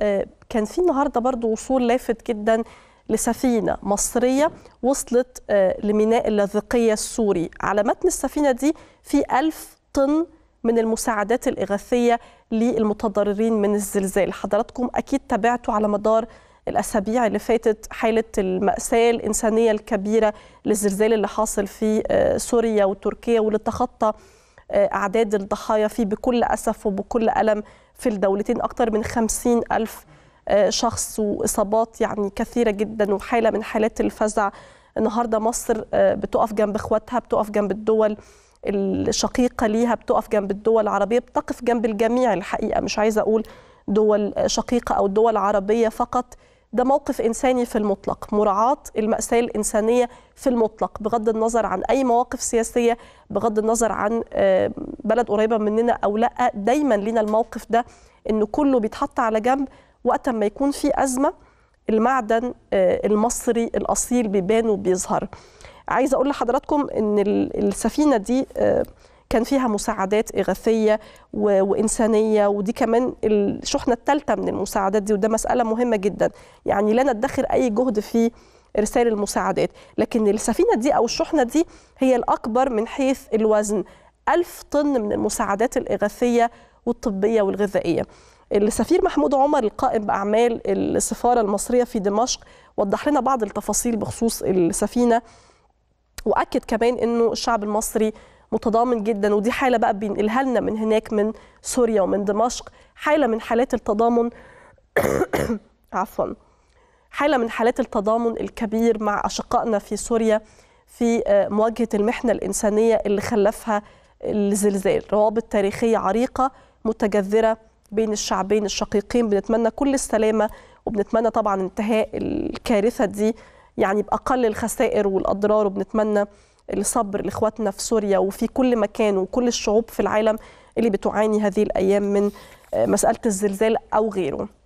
آه، كان في النهارده برضو وصول لافت جدا لسفينه مصريه وصلت آه، لميناء اللاذقيه السوري على متن السفينه دي في ألف طن من المساعدات الإغاثية للمتضررين من الزلزال حضراتكم أكيد تابعتوا على مدار الأسابيع اللي فاتت حالة المأساة الإنسانية الكبيرة للزلزال اللي حاصل في آه، سوريا وتركيا واللي تخطى آه، أعداد الضحايا فيه بكل أسف وبكل ألم في الدولتين أكثر من خمسين ألف آه، شخص وإصابات يعني كثيرة جدا وحالة من حالات الفزع النهاردة مصر آه، بتقف جنب إخواتها بتقف جنب الدول الشقيقة ليها بتقف جنب الدول العربية بتقف جنب الجميع الحقيقة مش عايزة أقول دول شقيقة أو دول عربية فقط ده موقف إنساني في المطلق مراعاة المأساة الإنسانية في المطلق بغض النظر عن أي مواقف سياسية بغض النظر عن آه، بلد قريبة مننا أو لا دايما لنا الموقف ده إن كله بيتحط على جنب وقت ما يكون في أزمة المعدن آه، المصري الأصيل بيبان وبيظهر عايزة أقول لحضراتكم إن السفينة دي آه، كان فيها مساعدات إغاثية وإنسانية ودي كمان الشحنة الثالثة من المساعدات دي وده مسألة مهمة جدا يعني لا ندخر أي جهد في إرسال المساعدات لكن السفينة دي أو الشحنة دي هي الأكبر من حيث الوزن ألف طن من المساعدات الإغاثية والطبية والغذائية السفير محمود عمر القائم بأعمال السفارة المصرية في دمشق وضح لنا بعض التفاصيل بخصوص السفينة وأكد كمان أنه الشعب المصري متضامن جدا ودي حاله بقى بينقلها لنا من هناك من سوريا ومن دمشق حاله من حالات التضامن عفوا حاله من حالات التضامن الكبير مع اشقائنا في سوريا في آه، مواجهه المحنه الانسانيه اللي خلفها الزلزال روابط تاريخيه عريقه متجذره بين الشعبين الشقيقين بنتمنى كل السلامه وبنتمنى طبعا انتهاء الكارثه دي يعني باقل الخسائر والاضرار وبنتمنى لصبر لاخواتنا في سوريا وفي كل مكان وكل الشعوب في العالم اللي بتعاني هذه الايام من آه، مساله الزلزال او غيره